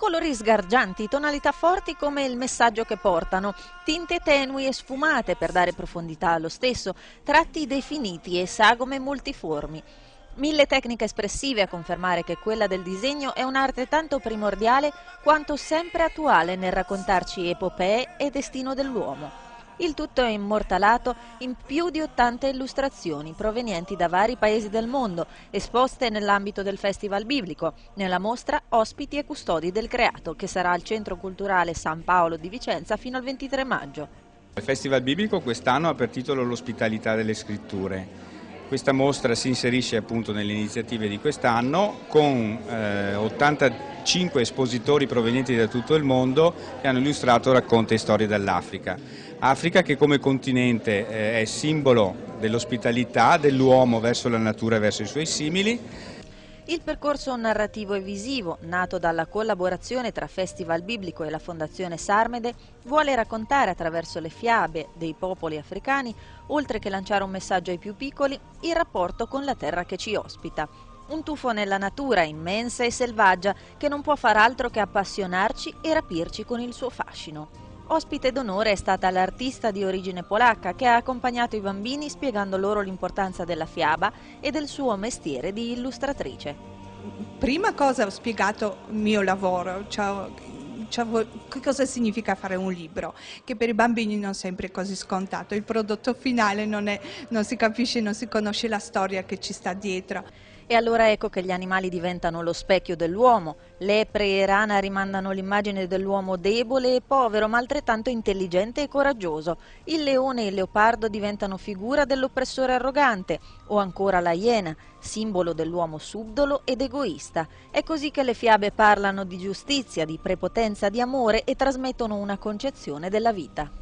colori sgargianti, tonalità forti come il messaggio che portano, tinte tenui e sfumate per dare profondità allo stesso, tratti definiti e sagome multiformi. Mille tecniche espressive a confermare che quella del disegno è un'arte tanto primordiale quanto sempre attuale nel raccontarci epopee e destino dell'uomo. Il tutto è immortalato in più di 80 illustrazioni provenienti da vari paesi del mondo, esposte nell'ambito del Festival Biblico, nella mostra Ospiti e Custodi del Creato, che sarà al Centro Culturale San Paolo di Vicenza fino al 23 maggio. Il Festival Biblico quest'anno ha per titolo l'ospitalità delle scritture. Questa mostra si inserisce appunto nelle iniziative di quest'anno con eh, 80 cinque espositori provenienti da tutto il mondo che hanno illustrato racconti e storie dell'Africa. Africa che come continente eh, è simbolo dell'ospitalità dell'uomo verso la natura e verso i suoi simili. Il percorso narrativo e visivo, nato dalla collaborazione tra Festival Biblico e la Fondazione Sarmede, vuole raccontare attraverso le fiabe dei popoli africani, oltre che lanciare un messaggio ai più piccoli, il rapporto con la terra che ci ospita, un tuffo nella natura immensa e selvaggia che non può far altro che appassionarci e rapirci con il suo fascino. Ospite d'onore è stata l'artista di origine polacca che ha accompagnato i bambini spiegando loro l'importanza della fiaba e del suo mestiere di illustratrice. Prima cosa ho spiegato il mio lavoro, cioè, cioè che cosa significa fare un libro, che per i bambini non sempre è così scontato, il prodotto finale non, è, non si capisce, non si conosce la storia che ci sta dietro. E allora ecco che gli animali diventano lo specchio dell'uomo. Lepre e rana rimandano l'immagine dell'uomo debole e povero, ma altrettanto intelligente e coraggioso. Il leone e il leopardo diventano figura dell'oppressore arrogante, o ancora la iena, simbolo dell'uomo subdolo ed egoista. È così che le fiabe parlano di giustizia, di prepotenza, di amore e trasmettono una concezione della vita.